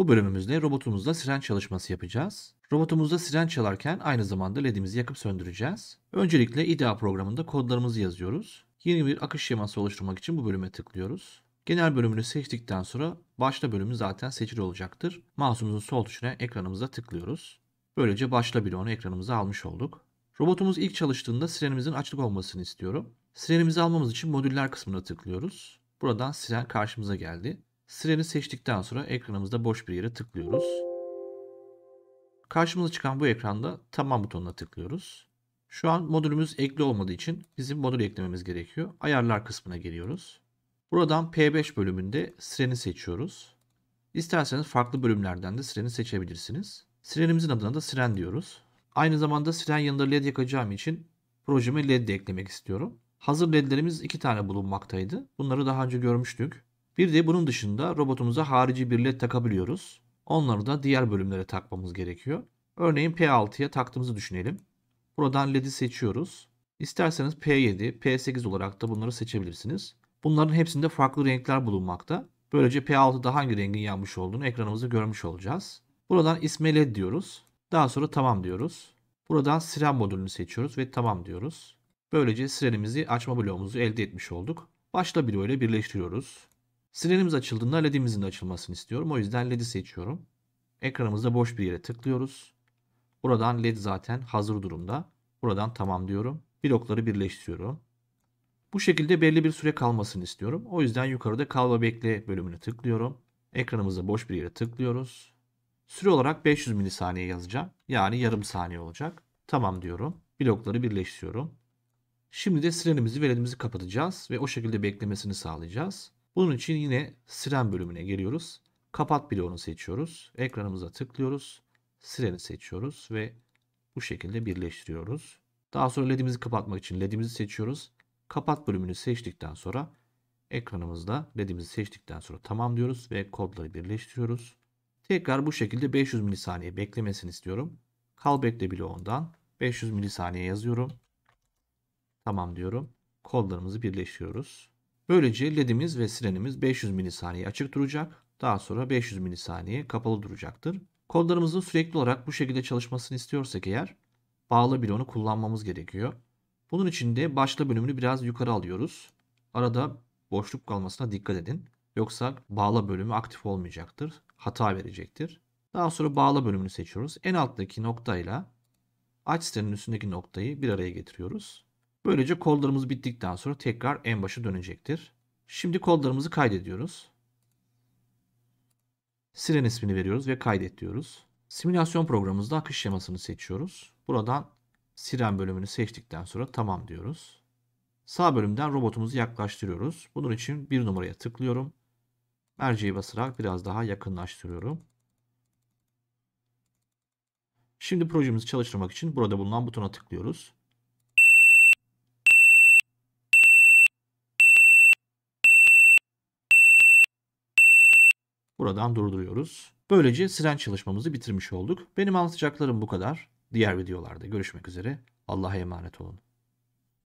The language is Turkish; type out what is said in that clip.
Bu bölümümüzde robotumuzla siren çalışması yapacağız. Robotumuzda siren çalarken aynı zamanda ledimizi yakıp söndüreceğiz. Öncelikle IDEA programında kodlarımızı yazıyoruz. Yeni bir akış şeması oluşturmak için bu bölüme tıklıyoruz. Genel bölümünü seçtikten sonra başla bölümü zaten seçili olacaktır. Mouse'umuzun sol tuşuna ekranımıza tıklıyoruz. Böylece başla bloğunu ekranımıza almış olduk. Robotumuz ilk çalıştığında sirenimizin açlık olmasını istiyorum. Sirenimizi almamız için modüller kısmına tıklıyoruz. Buradan siren karşımıza geldi. Sırayı seçtikten sonra ekranımızda boş bir yere tıklıyoruz. Karşımıza çıkan bu ekranda tamam butonuna tıklıyoruz. Şu an modülümüz ekli olmadığı için bizim modül eklememiz gerekiyor. Ayarlar kısmına geliyoruz. Buradan P5 bölümünde sireni seçiyoruz. İsterseniz farklı bölümlerden de sireni seçebilirsiniz. Sirenimizin adına da siren diyoruz. Aynı zamanda siren yanında led yakacağım için projeme led de eklemek istiyorum. Hazır ledlerimiz iki tane bulunmaktaydı. Bunları daha önce görmüştük. Bir de bunun dışında robotumuza harici bir led takabiliyoruz. Onları da diğer bölümlere takmamız gerekiyor. Örneğin P6'ya taktığımızı düşünelim. Buradan LED'i seçiyoruz. İsterseniz P7, P8 olarak da bunları seçebilirsiniz. Bunların hepsinde farklı renkler bulunmakta. Böylece P6'da hangi rengin yanmış olduğunu ekranımızda görmüş olacağız. Buradan isme LED diyoruz. Daha sonra tamam diyoruz. Buradan siren modülünü seçiyoruz ve tamam diyoruz. Böylece sirenimizi açma bloğumuzu elde etmiş olduk. Başta bloğuyla birleştiriyoruz. Sinirimiz açıldığında LED'imizin açılmasını istiyorum. O yüzden LED'i seçiyorum. Ekranımızda boş bir yere tıklıyoruz. Buradan led zaten hazır durumda. Buradan tamam diyorum. Blokları birleştiriyorum. Bu şekilde belli bir süre kalmasını istiyorum. O yüzden yukarıda kal ve bekle bölümünü tıklıyorum. Ekranımızda boş bir yere tıklıyoruz. Süre olarak 500 milisaniye yazacağım. Yani yarım saniye olacak. Tamam diyorum. Blokları birleştiriyorum. Şimdi de sirenimizi ve ledimizi kapatacağız ve o şekilde beklemesini sağlayacağız. Bunun için yine siren bölümüne giriyoruz. Kapat bloğunu seçiyoruz. Ekranımıza tıklıyoruz. Sireni seçiyoruz ve bu şekilde birleştiriyoruz. Daha sonra ledimizi kapatmak için ledimizi seçiyoruz. Kapat bölümünü seçtikten sonra ekranımızda ledimizi seçtikten sonra tamam diyoruz ve kodları birleştiriyoruz. Tekrar bu şekilde 500 milisaniye beklemesini istiyorum. Kal bekle bloğundan 500 milisaniye yazıyorum. Tamam diyorum. Kodlarımızı birleştiriyoruz. Böylece ledimiz ve sirenimiz 500 milisaniye açık duracak. Daha sonra 500 milisaniye kapalı duracaktır. Kodlarımızın sürekli olarak bu şekilde çalışmasını istiyorsak eğer bağlı bir kullanmamız gerekiyor. Bunun için de başla bölümünü biraz yukarı alıyoruz. Arada boşluk kalmasına dikkat edin. Yoksa bağla bölümü aktif olmayacaktır. Hata verecektir. Daha sonra bağla bölümünü seçiyoruz. En alttaki noktayla aç sitenin üstündeki noktayı bir araya getiriyoruz. Böylece kollarımız bittikten sonra tekrar en başa dönecektir. Şimdi kollarımızı kaydediyoruz. Siren ismini veriyoruz ve kaydet diyoruz. Simülasyon programımızda akış şemasını seçiyoruz. Buradan siren bölümünü seçtikten sonra tamam diyoruz. Sağ bölümden robotumuzu yaklaştırıyoruz. Bunun için bir numaraya tıklıyorum. Merceği basarak biraz daha yakınlaştırıyorum. Şimdi projemizi çalıştırmak için burada bulunan butona tıklıyoruz. Buradan durduruyoruz. Böylece siren çalışmamızı bitirmiş olduk. Benim anlatacaklarım bu kadar. Diğer videolarda görüşmek üzere. Allah'a emanet olun.